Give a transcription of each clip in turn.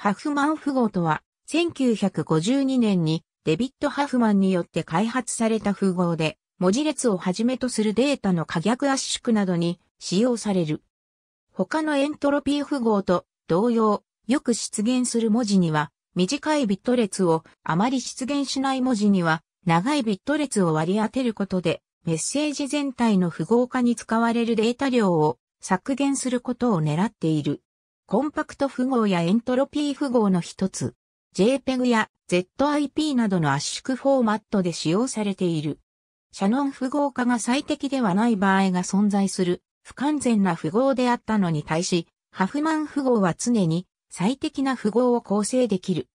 ハフマン符号とは、1952年にデビッド・ハフマンによって開発された符号で、文字列をはじめとするデータの可逆圧縮などに使用される。他のエントロピー符号と同様、よく出現する文字には、短いビット列を、あまり出現しない文字には、長いビット列を割り当てることで、メッセージ全体の符号化に使われるデータ量を削減することを狙っている。コンパクト符号やエントロピー符号の一つ、JPEG や ZIP などの圧縮フォーマットで使用されている。シャノン符号化が最適ではない場合が存在する不完全な符号であったのに対し、ハフマン符号は常に最適な符号を構成できる。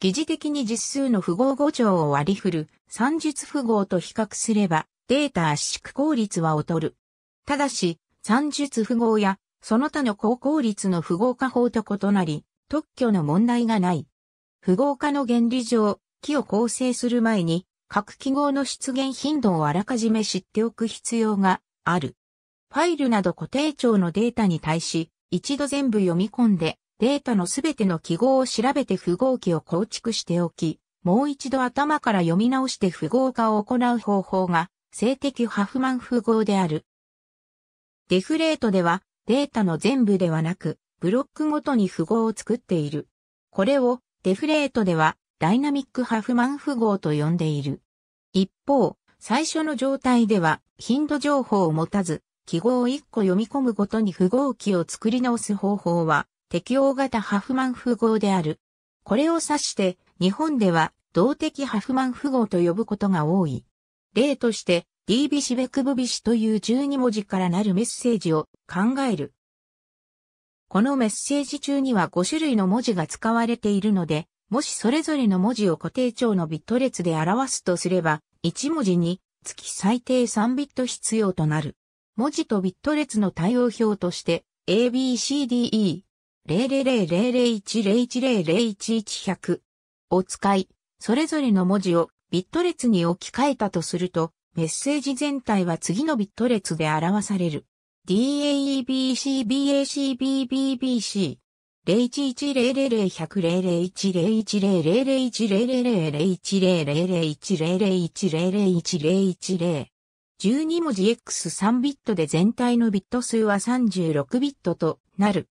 疑似的に実数の符号5兆を割り振る算術符号と比較すればデータ圧縮効率は劣る。ただし、算術符号やその他の高効率の符号化法と異なり、特許の問題がない。符号化の原理上、木を構成する前に、各記号の出現頻度をあらかじめ知っておく必要がある。ファイルなど固定帳のデータに対し、一度全部読み込んで、データのすべての記号を調べて符号機を構築しておき、もう一度頭から読み直して符号化を行う方法が、性的ハフマン符号である。デフレートでは、データの全部ではなく、ブロックごとに符号を作っている。これをデフレートではダイナミックハフマン符号と呼んでいる。一方、最初の状態では頻度情報を持たず、記号を1個読み込むごとに符号機を作り直す方法は適応型ハフマン符号である。これを指して日本では動的ハフマン符号と呼ぶことが多い。例として d ービシベクブビシという12文字からなるメッセージを考える。このメッセージ中には5種類の文字が使われているので、もしそれぞれの文字を固定長のビット列で表すとすれば、1文字につき最低3ビット必要となる。文字とビット列の対応表として、ABCDE 0 0 0 0 0 1 0 0 1 1 0 0を使い、それぞれの文字をビット列に置き換えたとすると、メッセージ全体は次のビット列で表される。DAEBCBACBBBC。0 1 1 0 0 0 0 1 0 0 0 1 0 0 1 0 0 1 0 0 1 0 0 1 0 0 1 0 0 1 0 0 12文字 X3 ビットで全体のビット数は36ビットとなる。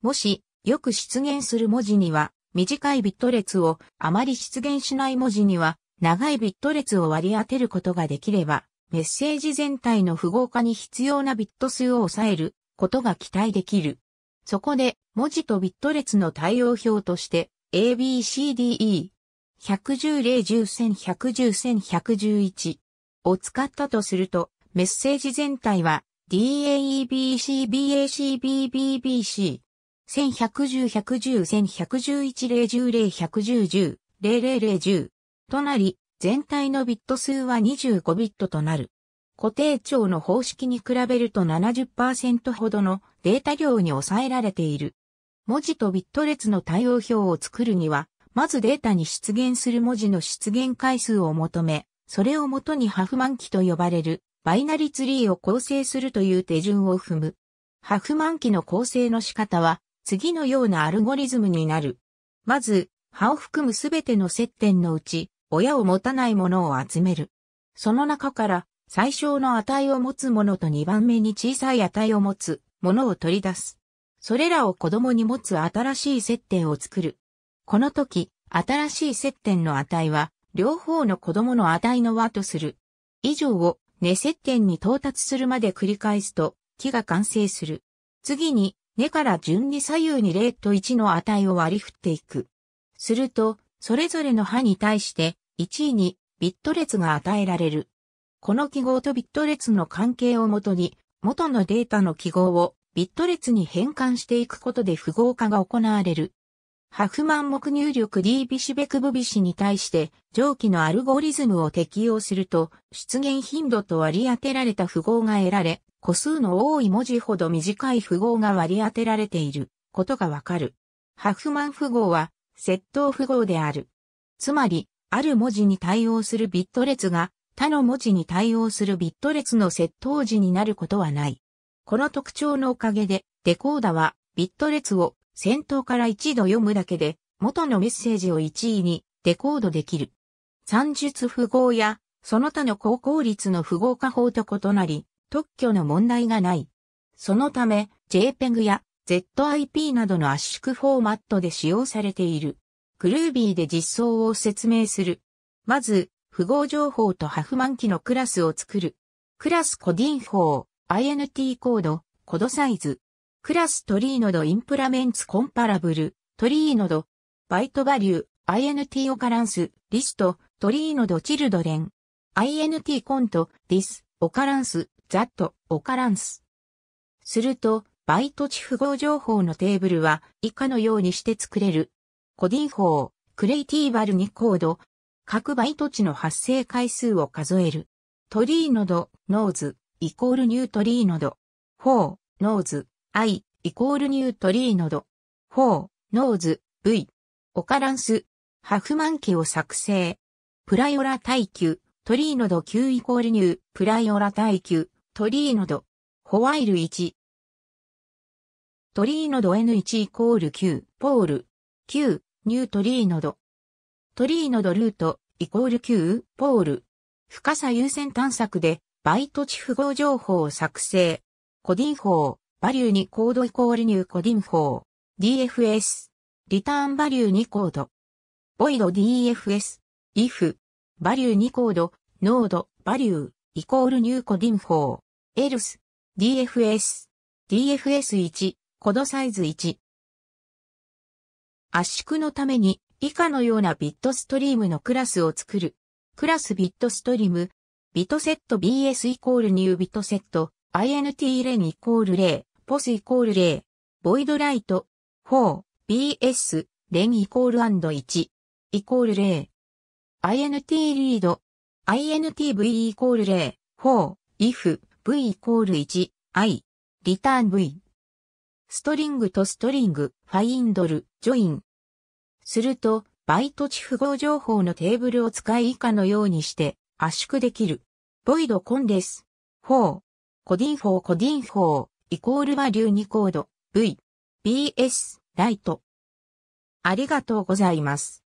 もし、よく出現する文字には、短いビット列を、あまり出現しない文字には、長いビット列を割り当てることができれば、メッセージ全体の符号化に必要なビット数を抑えることが期待できる。そこで、文字とビット列の対応表として、A, B, C, D, E、110、0、10、10、110、111を使ったとすると、メッセージ全体は、DAEBCBACBBBC、1110、110、1111、010、110、10、0010、となり、全体のビット数は25ビットとなる。固定長の方式に比べると70%ほどのデータ量に抑えられている。文字とビット列の対応表を作るには、まずデータに出現する文字の出現回数を求め、それをもとにハフマン機と呼ばれるバイナリツリーを構成するという手順を踏む。ハフマン機の構成の仕方は次のようなアルゴリズムになる。まず、葉を含むすべての接点のうち、親を持たないものを集める。その中から、最小の値を持つものと2番目に小さい値を持つものを取り出す。それらを子供に持つ新しい接点を作る。この時、新しい接点の値は、両方の子供の値の和とする。以上を、根接点に到達するまで繰り返すと、木が完成する。次に、根から順に左右に0と1の値を割り振っていく。すると、それぞれの歯に対して1位にビット列が与えられる。この記号とビット列の関係をもとに、元のデータの記号をビット列に変換していくことで符号化が行われる。ハフマン目入力 D ビシベクブビシに対して上記のアルゴリズムを適用すると出現頻度と割り当てられた符号が得られ個数の多い文字ほど短い符号が割り当てられていることがわかる。ハフマン符号は窃盗符号である。つまりある文字に対応するビット列が他の文字に対応するビット列の接頭時になることはない。この特徴のおかげで、デコーダはビット列を先頭から一度読むだけで、元のメッセージを1位にデコードできる。算術符号や、その他の高効率の符号化法と異なり、特許の問題がない。そのため、JPEG や ZIP などの圧縮フォーマットで使用されている。グルービーで実装を説明する。まず、符号情報とハフマン機のクラスを作る。クラスコディン法、INT コード、コードサイズ。クラストリーノドインプラメンツコンパラブル、トリーノド、バイトバリュー、INT オカランス、リスト、トリーノドチルドレン。INT コント、ディス、オカランス、ザット、オカランス。すると、バイト値符号情報のテーブルは以下のようにして作れる。コディン法、クレイティーバルニコード、各バイト値の発生回数を数える。トリーノド、ノーズ、イコールニュートリーノド。フォー、ノーズ、アイイコールニュートリーノド。フォー、ノーズ、V。オカランス、ハフマンケを作成。プライオラ耐久、トリーノド9イコールニュー、プライオラ耐久、トリーノド。ホワイル1。トリーノド N1 イコール9、ポール。9、ニュートリーノド。トリーノドルート、イコール Q、ポール。深さ優先探索で、バイト値符号情報を作成。コディン法、バリュー2コードイコールニューコディン法。DFS。リターンバリュー2コード。ボイド DFS。if。バリュー2コード。ノード、バリュー、イコールニューコディン法。e l s DFS。DFS1。コードサイズ1。圧縮のために以下のようなビットストリームのクラスを作る。クラスビットストリーム、ビットセット BS イコールニュービットセット、INT レンイコール0、ポスイコール0、ボイドライト、4、BS、レンイコール &1、イコール0。INT リード、INTV イコール0、4、if、v イコール1、i、リターン v。ストリングとストリング、ファインドル、ジョイン。すると、バイト値符号情報のテーブルを使い以下のようにして圧縮できる。ボイドコンです。4。コディンフォーコディンフォーイコールバリュー2コード V。BS ライト。ありがとうございます。